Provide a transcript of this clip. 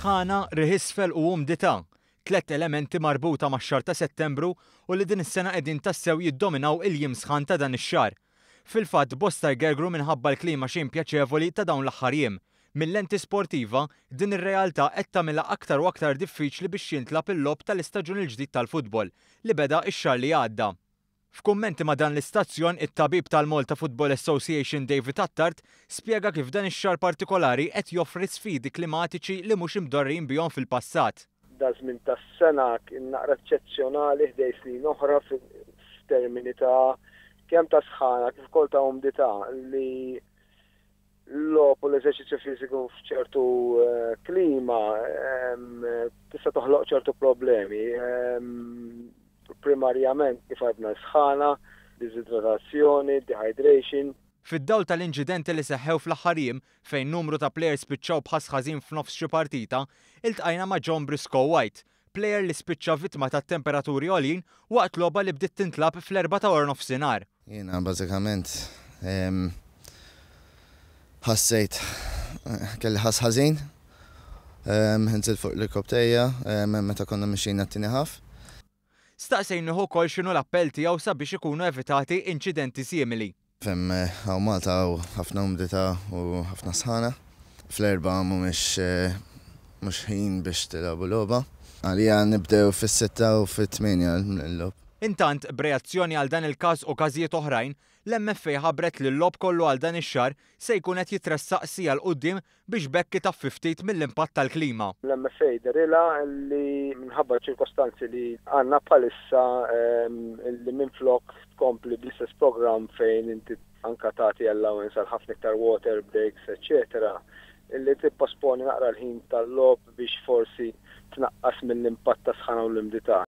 sħana riħisfel u umdita, tlet elementi marbuta ma' xar ta' settembru u li din is-sena qegħdin tassew jiddominaw il sħan ta' dan ix-xar. Fil-fatt bosta jgergru minħabba l-klima xejn pjaċevoli ta' dawn l-aħħar mill-lenti sportiva din ir-realtà qed tagħmilha aktar u aktar diffiċli biex jintlab il-lob tal-istaġun il-ġdid tal-futbol li beda x-xar li għadda. F'kummenti ma dan l-istazzjon, it-tabib tal-Malta Football Association David Attart spiega kif dan ix-xar partikolari qed joffri sfidi klimatiċi li mhux imdorrin bihom fil-passat. Daż min tas-sena kien naqra eċċezzjonali ħdej snin oħra f'termini ta' kemm ta' sħana kif ukoll ta' umdità li l-lop l-eżerċizzju fiżiku f'ċertu eh, klima tista' toħloq ċertu problemi primarjament kif għadna sħana, dizidratazzjoni, dehydration. Fid-dawl tal-inċidenti li seħħew fl-ħarim fejn numru ta' plejers spiċċaw bħasħazin f'nofs xi partita, iltqajna ma' John Briscoe White, plejer li spiċċa vittma ta' temperaturi għolin waqt loba li bdiet tintlab fl 4 ta' ornof sinar. Jena, bazzikament, ħassejt, kelli ħasħazin, nżil fuq l ikopteja meta konna mxina t-tini ħaf staqsejnuħu kol xinu l-appell tijaw sabiex ikunu evitati incidenti simili. Fem eh, għaw Malta u ħafna umdita u ħafna sħana. Fl-erba mumiex eh, mux ħin biex tilabu oba Għalija nibdew fis-sitta u fit-tminja l-lob. Intant, b'reazzjoni għal dan il-każ u każijiet oħrajn, l-MFA ħabret li l-lob kollu għal dan ix-xar se jkun qed jitressaq sija l-qudiem biex bekki ta' ftit mill-impatt tal-klima. L-MFA derila li minħabba ċirkostanzi li għandna palissa ehm, li minflok tkompli bl-istess program fejn inti anka tagħti allowance għal ħafna iktar water breaks, etc. illi tipposponi naqra l-ħin tal-lob biex forsi tnaqqas mill-impatt ta' sħana u l-imdita.